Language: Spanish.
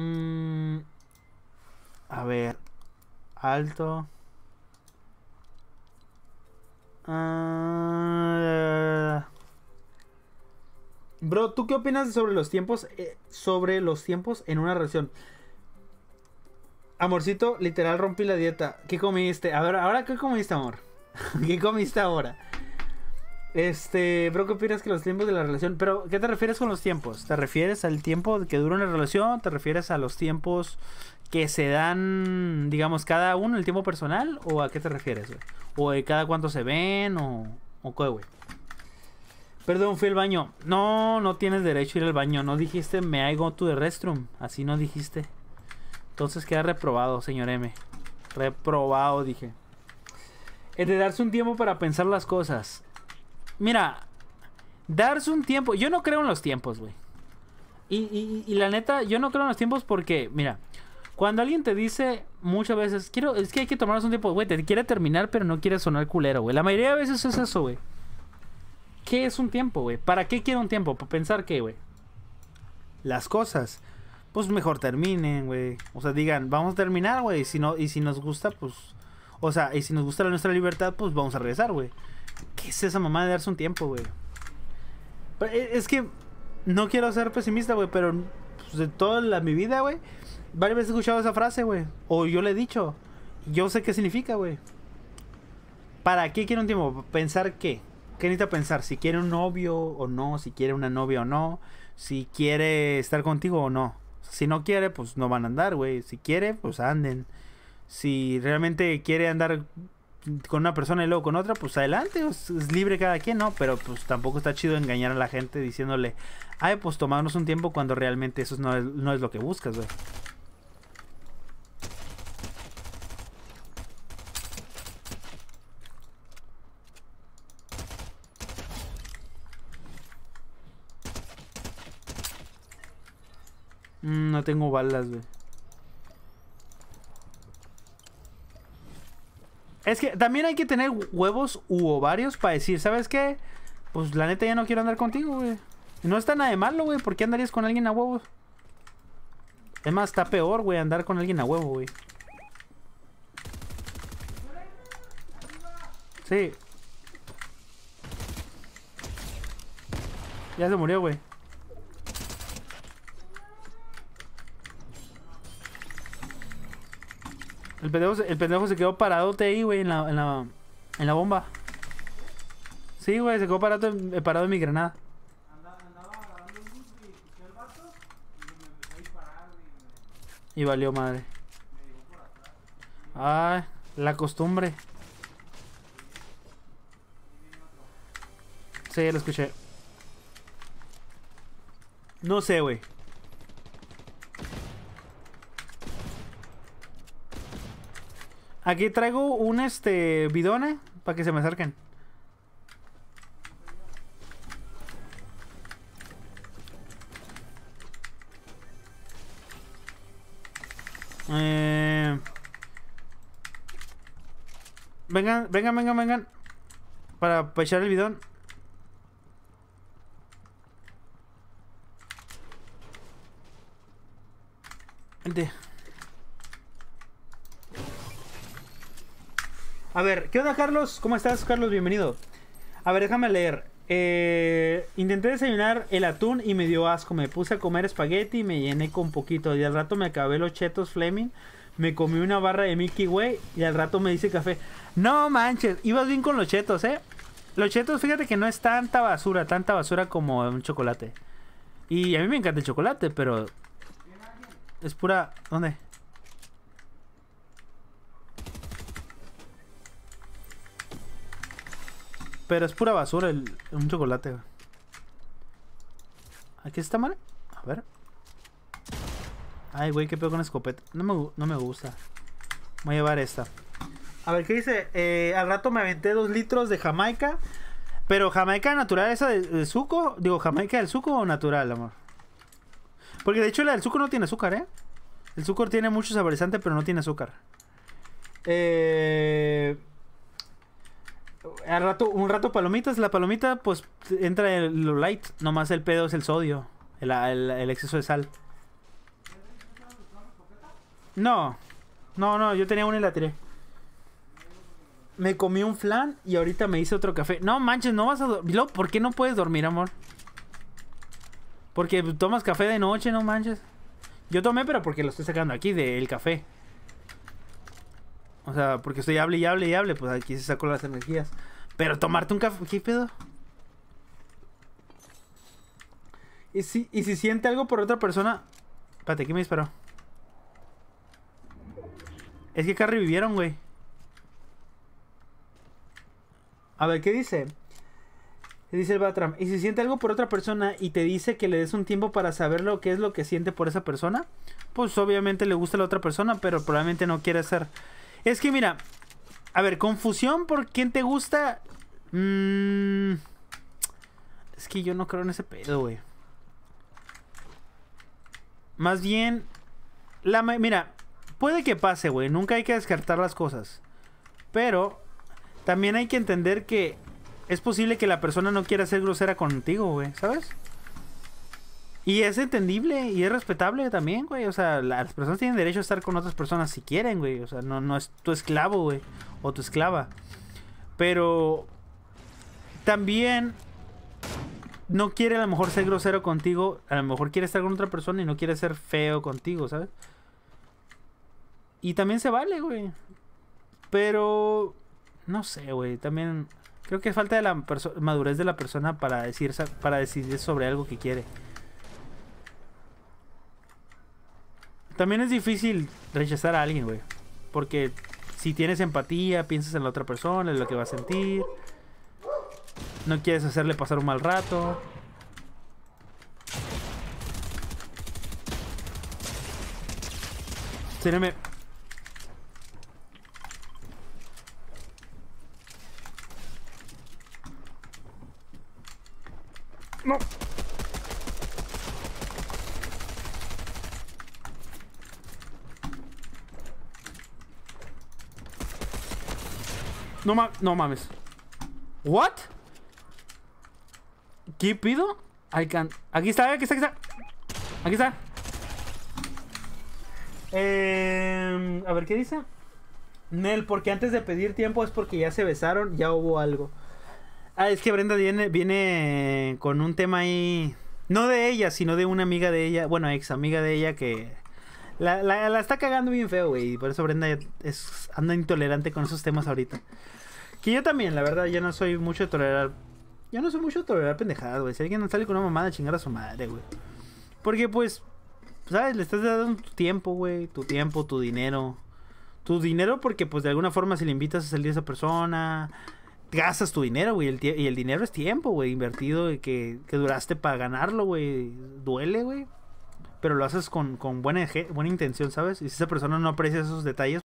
Mm, a ver. Alto. Ah, bro, ¿tú qué opinas sobre los tiempos? Eh, sobre los tiempos en una relación. Amorcito, literal rompí la dieta. ¿Qué comiste? A ver, ¿ahora qué comiste, amor? ¿Qué comiste ahora? Este, creo que opinas que los tiempos de la relación? Pero, ¿qué te refieres con los tiempos? ¿Te refieres al tiempo que dura una relación? ¿Te refieres a los tiempos que se dan, digamos, cada uno, el tiempo personal? ¿O a qué te refieres, ¿O de cada cuánto se ven? ¿O, o qué, güey? Perdón, fui al baño. No, no tienes derecho a ir al baño. No dijiste me I go to the restroom. Así no dijiste. Entonces queda reprobado, señor M. Reprobado, dije. Es de darse un tiempo para pensar las cosas. Mira, darse un tiempo. Yo no creo en los tiempos, güey. Y, la neta, yo no creo en los tiempos porque, mira, cuando alguien te dice muchas veces, quiero, es que hay que tomarnos un tiempo, güey, te quiere terminar, pero no quiere sonar culero, güey. La mayoría de veces es eso, güey. ¿Qué es un tiempo, güey? ¿Para qué quiero un tiempo? ¿Para pensar qué, güey? Las cosas. Pues mejor terminen, güey. O sea, digan, vamos a terminar, güey. Si no, y si nos gusta, pues. O sea, y si nos gusta nuestra libertad, pues vamos a regresar, güey. ¿Qué es esa mamá de darse un tiempo, güey? Eh, es que no quiero ser pesimista, güey, pero pues, de toda mi vida, güey, varias veces he escuchado esa frase, güey. O yo le he dicho. Yo sé qué significa, güey. ¿Para qué quiere un tiempo? ¿Pensar qué? ¿Qué necesita pensar? Si quiere un novio o no, si quiere una novia o no, si quiere estar contigo o no. Si no quiere, pues no van a andar, güey. Si quiere, pues anden. Si realmente quiere andar con una persona y luego con otra, pues adelante, es, libre cada quien, ¿no? Pero pues tampoco está chido engañar a la gente diciéndole, ay, pues tomarnos un tiempo cuando realmente eso no es, lo que buscas, güey. Mm, no tengo balas, güey. Es que también hay que tener huevos u ovarios para decir, ¿sabes qué? Pues la neta ya no quiero andar contigo, güey. No está nada de malo, güey. ¿Por qué andarías con alguien a huevos? Es más, está peor, güey, andar con alguien a huevo, güey. Sí. Ya se murió, güey. El pendejo, se, el pendejo se quedó parado ahí, güey, en la, en la, en la bomba. Sí, güey, se quedó parado, eh, parado en mi granada. Y valió madre. Ay, ah, la costumbre. Sí, lo escuché. No sé, güey. Aquí traigo un este bidone para que se me acerquen. Eh... Vengan, vengan, vengan, vengan. Para echar el bidón. Vente. A ver, ¿qué onda, Carlos? ¿Cómo estás, Carlos? Bienvenido. A ver, déjame leer. Eh, intenté desayunar el atún y me dio asco. Me puse a comer espagueti y me llené con poquito. Y al rato me acabé los chetos Fleming. Me comí una barra de Mickey Way y al rato me hice café. No manches, ibas bien con los chetos, ¿eh? Los chetos, fíjate que no es tanta basura, tanta basura como un chocolate. Y a mí me encanta el chocolate, pero... Es pura... ¿Dónde? Pero es pura basura un chocolate. Aquí está mal. A ver. Ay, güey, qué pedo con escopeta. No me, gusta. Voy a llevar esta. A ver, ¿qué dice? Eh, al rato me aventé dos litros de Jamaica. Pero Jamaica natural, esa de, suco. Digo, Jamaica del suco o natural, amor. Porque de hecho la del suco no tiene azúcar, ¿eh? El suco tiene mucho saborizante, pero no tiene azúcar. Eh, rato, un rato palomitas, la palomita, pues entra en lo light. Nomás el pedo es el sodio, el, exceso de sal. No, no, no, yo tenía una y la tiré. Me comí un flan y ahorita me hice otro café. No manches, no vas a dormir. ¿Por qué no puedes dormir, amor? Porque pues, tomas café de noche, no manches. Yo tomé, pero porque lo estoy sacando aquí del café. O sea, porque estoy hable y hable y hable, pues aquí se sacó las energías. Pero tomarte un café, ¿qué pedo? ¿Y si, siente algo por otra persona. Espérate, ¿qué me disparó? Es que acá vivieron, güey. A ver, ¿qué dice? Dice el Batram. ¿Y si siente algo por otra persona y te dice que le des un tiempo para saber lo que es lo que siente por esa persona? Pues obviamente le gusta la otra persona, pero probablemente no quiere hacer. Es que mira, a ver, confusión por quién te gusta. Mm, es que yo no creo en ese pedo, güey. Más bien, la mira, puede que pase, güey. Nunca hay que descartar las cosas. Pero también hay que entender que es posible que la persona no quiera ser grosera contigo, güey, ¿sabes? Y es entendible y es respetable también, güey. O sea, las personas tienen derecho a estar con otras personas si quieren, güey. O sea, no, no es tu esclavo, güey. O tu esclava. Pero también no quiere a lo mejor ser grosero contigo. A lo mejor quiere estar con otra persona y no quiere ser feo contigo, ¿sabes? Y también se vale, güey. Pero... No sé, güey. También... Creo que falta de la madurez de la persona para, decir, para decidir sobre algo que quiere. También es difícil rechazar a alguien, güey. Porque si tienes empatía, piensas en la otra persona, en lo que va a sentir. No quieres hacerle pasar un mal rato. me No, no mames. ¿What? ¿Qué pido? can... Aquí está, aquí está, aquí está. Aquí está. Em, a ver, ¿qué dice? Nel, porque antes de pedir tiempo es porque ya se besaron, ya hubo algo. Ah, es que Brenda viene, viene con un tema ahí. No de ella, sino de una amiga de ella. Bueno, ex amiga de ella que la, la, está cagando bien feo, güey. Y por eso Brenda es, anda intolerante con esos temas ahorita. Que yo también, la verdad, ya no soy mucho de tolerar. Yo no soy mucho de tolerar pendejadas, güey. Si alguien sale con una mamada, chingar a su madre, güey. Porque, pues, ¿sabes? Le estás dando tu tiempo, güey. Tu tiempo, tu dinero. Tu dinero, porque, pues, de alguna forma, si le invitas a salir a esa persona, gastas tu dinero, güey. y el dinero es tiempo, güey, invertido y que, que duraste para ganarlo, güey. Duele, güey pero lo haces con, con buena, buena intención, ¿sabes? Y si esa persona no aprecia esos detalles,